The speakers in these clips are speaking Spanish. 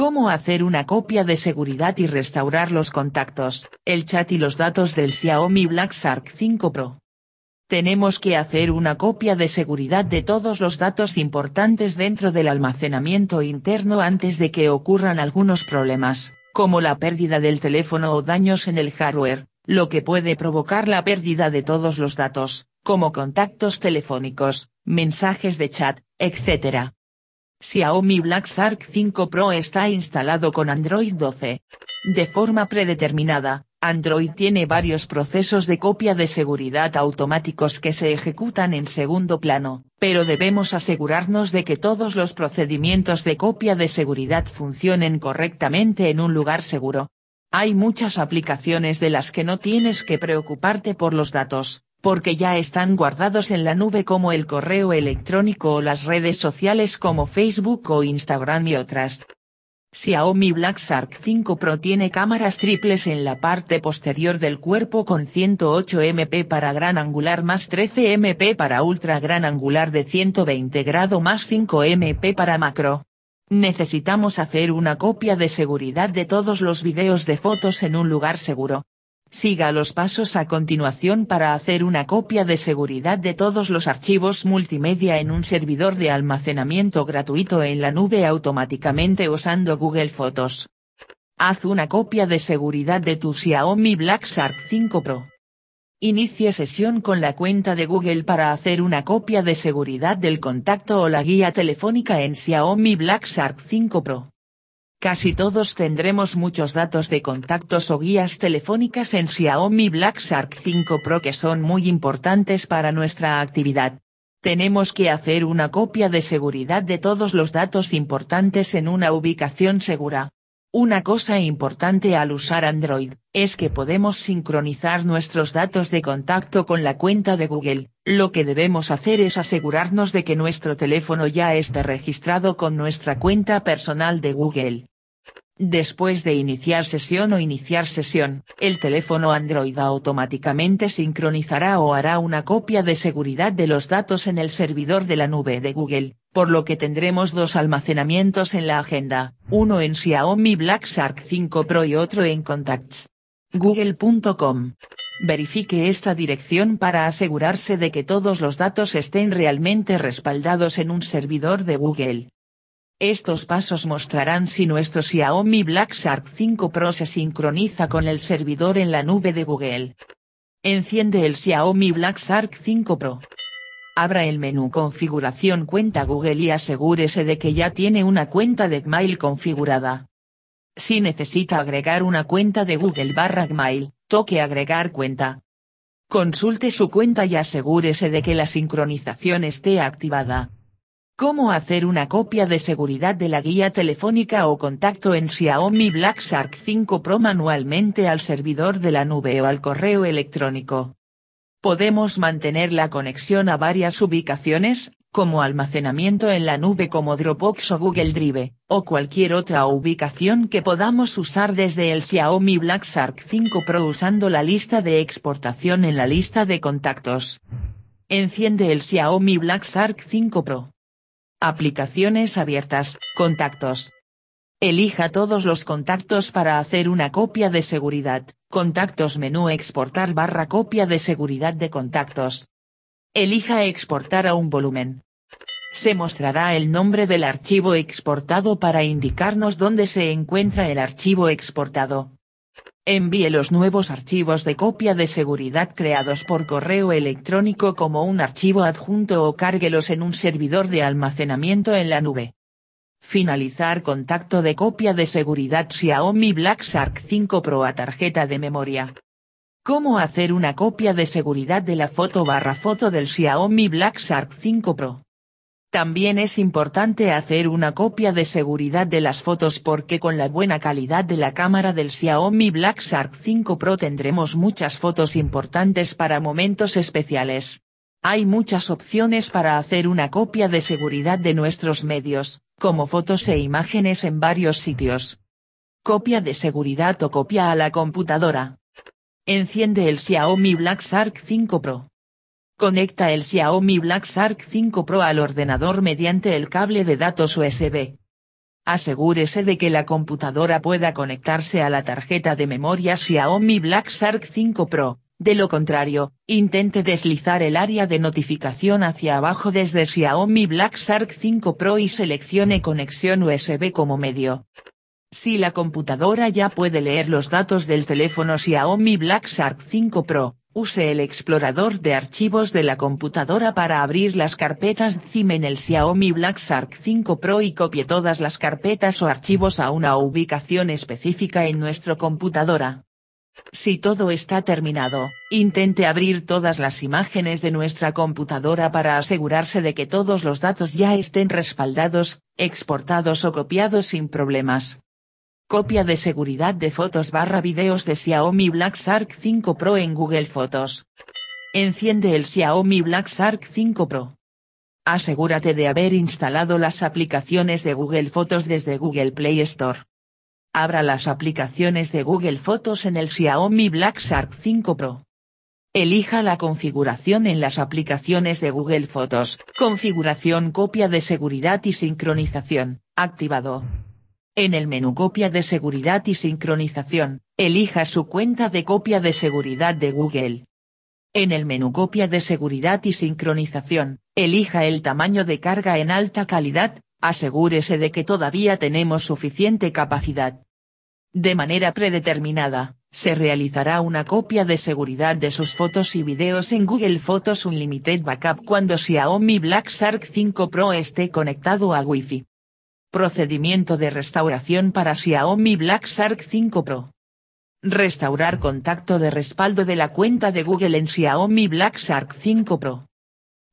Cómo hacer una copia de seguridad y restaurar los contactos, el chat y los datos del Xiaomi Black Shark 5 Pro. Tenemos que hacer una copia de seguridad de todos los datos importantes dentro del almacenamiento interno antes de que ocurran algunos problemas, como la pérdida del teléfono o daños en el hardware, lo que puede provocar la pérdida de todos los datos, como contactos telefónicos, mensajes de chat, etc. Xiaomi Black Shark 5 Pro está instalado con Android 12. De forma predeterminada, Android tiene varios procesos de copia de seguridad automáticos que se ejecutan en segundo plano, pero debemos asegurarnos de que todos los procedimientos de copia de seguridad funcionen correctamente en un lugar seguro. Hay muchas aplicaciones de las que no tienes que preocuparte por los datos, porque ya están guardados en la nube como el correo electrónico o las redes sociales como Facebook o Instagram y otras. Xiaomi Black Shark 5 Pro tiene cámaras triples en la parte posterior del cuerpo con 108 MP para gran angular más 13 MP para ultra gran angular de 120 grado más 5 MP para macro. Necesitamos hacer una copia de seguridad de todos los videos de fotos en un lugar seguro. Siga los pasos a continuación para hacer una copia de seguridad de todos los archivos multimedia en un servidor de almacenamiento gratuito en la nube automáticamente usando Google Fotos. Haz una copia de seguridad de tu Xiaomi Black Shark 5 Pro. Inicie sesión con la cuenta de Google para hacer una copia de seguridad del contacto o la guía telefónica en Xiaomi Black Shark 5 Pro. Casi todos tendremos muchos datos de contactos o guías telefónicas en Xiaomi Black Shark 5 Pro que son muy importantes para nuestra actividad. Tenemos que hacer una copia de seguridad de todos los datos importantes en una ubicación segura. Una cosa importante al usar Android, es que podemos sincronizar nuestros datos de contacto con la cuenta de Google, lo que debemos hacer es asegurarnos de que nuestro teléfono ya esté registrado con nuestra cuenta personal de Google. Después de iniciar sesión o iniciar sesión, el teléfono Android automáticamente sincronizará o hará una copia de seguridad de los datos en el servidor de la nube de Google, por lo que tendremos dos almacenamientos en la agenda, uno en Xiaomi Black Shark 5 Pro y otro en Contacts. Google.com. Verifique esta dirección para asegurarse de que todos los datos estén realmente respaldados en un servidor de Google. Estos pasos mostrarán si nuestro Xiaomi Black Shark 5 Pro se sincroniza con el servidor en la nube de Google. Enciende el Xiaomi Black Shark 5 Pro. Abra el menú Configuración cuenta Google y asegúrese de que ya tiene una cuenta de Gmail configurada. Si necesita agregar una cuenta de Google barra Gmail, toque Agregar cuenta. Consulte su cuenta y asegúrese de que la sincronización esté activada. Cómo hacer una copia de seguridad de la guía telefónica o contacto en Xiaomi Black Shark 5 Pro manualmente al servidor de la nube o al correo electrónico. Podemos mantener la conexión a varias ubicaciones, como almacenamiento en la nube como Dropbox o Google Drive, o cualquier otra ubicación que podamos usar desde el Xiaomi Black Shark 5 Pro usando la lista de exportación en la lista de contactos. Enciende el Xiaomi Black Shark 5 Pro. Aplicaciones abiertas, contactos. Elija todos los contactos para hacer una copia de seguridad, contactos menú exportar barra copia de seguridad de contactos. Elija exportar a un volumen. Se mostrará el nombre del archivo exportado para indicarnos dónde se encuentra el archivo exportado. Envíe los nuevos archivos de copia de seguridad creados por correo electrónico como un archivo adjunto o cárguelos en un servidor de almacenamiento en la nube. Finalizar contacto de copia de seguridad Xiaomi Black Shark 5 Pro a tarjeta de memoria. ¿Cómo hacer una copia de seguridad de la foto barra foto del Xiaomi Black Shark 5 Pro? También es importante hacer una copia de seguridad de las fotos porque con la buena calidad de la cámara del Xiaomi Black Shark 5 Pro tendremos muchas fotos importantes para momentos especiales. Hay muchas opciones para hacer una copia de seguridad de nuestros medios, como fotos e imágenes en varios sitios. Copia de seguridad o copia a la computadora. Enciende el Xiaomi Black Shark 5 Pro. Conecta el Xiaomi Black Shark 5 Pro al ordenador mediante el cable de datos USB. Asegúrese de que la computadora pueda conectarse a la tarjeta de memoria Xiaomi Black Shark 5 Pro, de lo contrario, intente deslizar el área de notificación hacia abajo desde Xiaomi Black Shark 5 Pro y seleccione conexión USB como medio. Si la computadora ya puede leer los datos del teléfono Xiaomi Black Shark 5 Pro, Use el explorador de archivos de la computadora para abrir las carpetas ZIM en el Xiaomi Black Shark 5 Pro y copie todas las carpetas o archivos a una ubicación específica en nuestra computadora. Si todo está terminado, intente abrir todas las imágenes de nuestra computadora para asegurarse de que todos los datos ya estén respaldados, exportados o copiados sin problemas. Copia de seguridad de fotos barra videos de Xiaomi Black Shark 5 Pro en Google Fotos. Enciende el Xiaomi Black Shark 5 Pro. Asegúrate de haber instalado las aplicaciones de Google Fotos desde Google Play Store. Abra las aplicaciones de Google Fotos en el Xiaomi Black Shark 5 Pro. Elija la configuración en las aplicaciones de Google Fotos, configuración copia de seguridad y sincronización, activado. En el menú Copia de seguridad y sincronización, elija su cuenta de copia de seguridad de Google. En el menú Copia de seguridad y sincronización, elija el tamaño de carga en alta calidad, asegúrese de que todavía tenemos suficiente capacidad. De manera predeterminada, se realizará una copia de seguridad de sus fotos y videos en Google Photos Unlimited Backup cuando Xiaomi Black Shark 5 Pro esté conectado a Wi-Fi. Procedimiento de restauración para Xiaomi Black Shark 5 Pro. Restaurar contacto de respaldo de la cuenta de Google en Xiaomi Black Shark 5 Pro.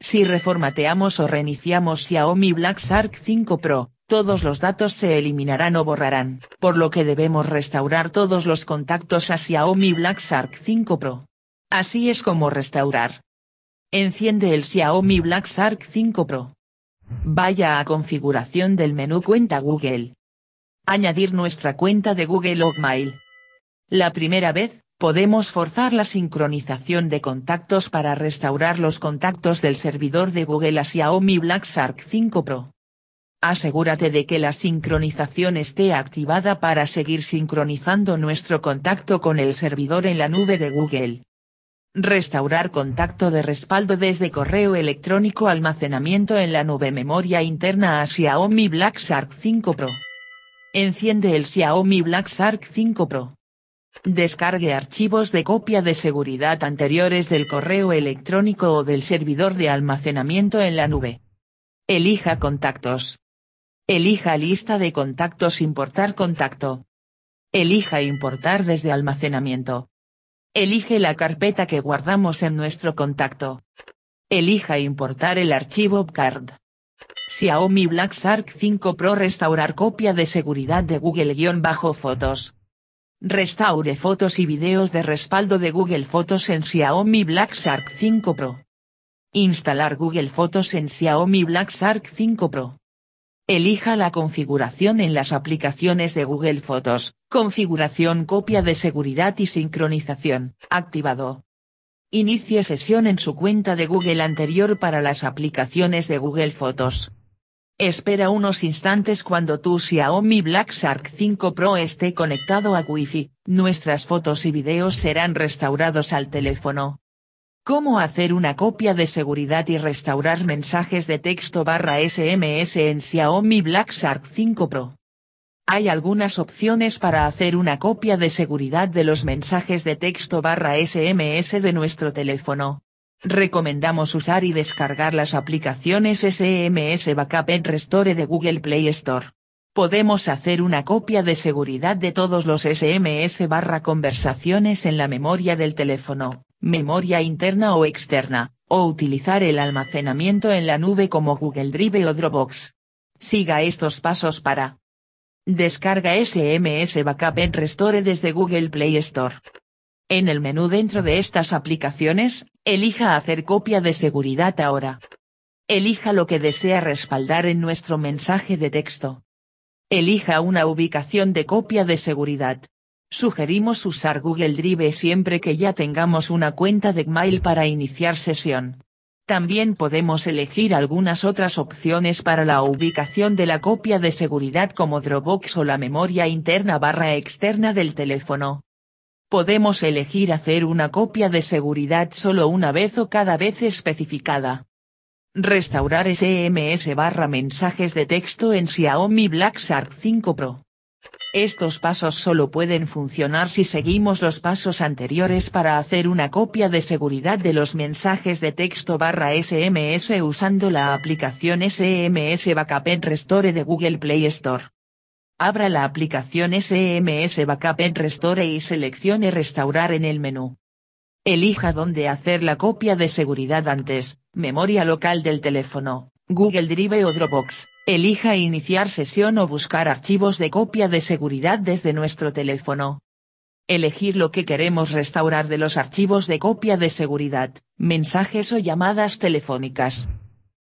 Si reformateamos o reiniciamos Xiaomi Black Shark 5 Pro, todos los datos se eliminarán o borrarán, por lo que debemos restaurar todos los contactos a Xiaomi Black Shark 5 Pro. Así es como restaurar. Enciende el Xiaomi Black Shark 5 Pro. Vaya a configuración del menú cuenta Google. Añadir nuestra cuenta de Google Hotmail. La primera vez, podemos forzar la sincronización de contactos para restaurar los contactos del servidor de Google hacia Xiaomi Black Shark 5 Pro. Asegúrate de que la sincronización esté activada para seguir sincronizando nuestro contacto con el servidor en la nube de Google. Restaurar contacto de respaldo desde correo electrónico almacenamiento en la nube memoria interna a Xiaomi Black Shark 5 Pro. Enciende el Xiaomi Black Shark 5 Pro. Descargue archivos de copia de seguridad anteriores del correo electrónico o del servidor de almacenamiento en la nube. Elija contactos. Elija lista de contactos importar contacto. Elija importar desde almacenamiento. Elige la carpeta que guardamos en nuestro contacto. Elija importar el archivo card. Xiaomi Black Shark 5 Pro Restaurar copia de seguridad de Google-Fotos. bajo Restaure fotos y videos de respaldo de Google Fotos en Xiaomi Black Shark 5 Pro. Instalar Google Fotos en Xiaomi Black Shark 5 Pro. Elija la configuración en las aplicaciones de Google Fotos, configuración copia de seguridad y sincronización, activado. Inicie sesión en su cuenta de Google anterior para las aplicaciones de Google Fotos. Espera unos instantes cuando tu Xiaomi Black Shark 5 Pro esté conectado a Wi-Fi, nuestras fotos y videos serán restaurados al teléfono. Cómo hacer una copia de seguridad y restaurar mensajes de texto barra SMS en Xiaomi Black Shark 5 Pro. Hay algunas opciones para hacer una copia de seguridad de los mensajes de texto barra SMS de nuestro teléfono. Recomendamos usar y descargar las aplicaciones SMS Backup and Restore de Google Play Store. Podemos hacer una copia de seguridad de todos los SMS barra conversaciones en la memoria del teléfono, memoria interna o externa, o utilizar el almacenamiento en la nube como Google Drive o Dropbox. Siga estos pasos para Descarga SMS Backup en Restore desde Google Play Store. En el menú dentro de estas aplicaciones, elija Hacer copia de seguridad ahora. Elija lo que desea respaldar en nuestro mensaje de texto. Elija una ubicación de copia de seguridad, Sugerimos usar Google Drive siempre que ya tengamos una cuenta de Gmail para iniciar sesión. También podemos elegir algunas otras opciones para la ubicación de la copia de seguridad como Dropbox o la memoria interna barra externa del teléfono. Podemos elegir hacer una copia de seguridad solo una vez o cada vez especificada. Restaurar SMS barra mensajes de texto en Xiaomi Black Shark 5 Pro. Estos pasos solo pueden funcionar si seguimos los pasos anteriores para hacer una copia de seguridad de los mensajes de texto barra SMS usando la aplicación SMS Backup Restore de Google Play Store. Abra la aplicación SMS Backup Restore y seleccione Restaurar en el menú. Elija dónde hacer la copia de seguridad antes, memoria local del teléfono, Google Drive o Dropbox. Elija iniciar sesión o buscar archivos de copia de seguridad desde nuestro teléfono. Elegir lo que queremos restaurar de los archivos de copia de seguridad, mensajes o llamadas telefónicas.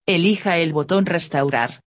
Elija el botón Restaurar.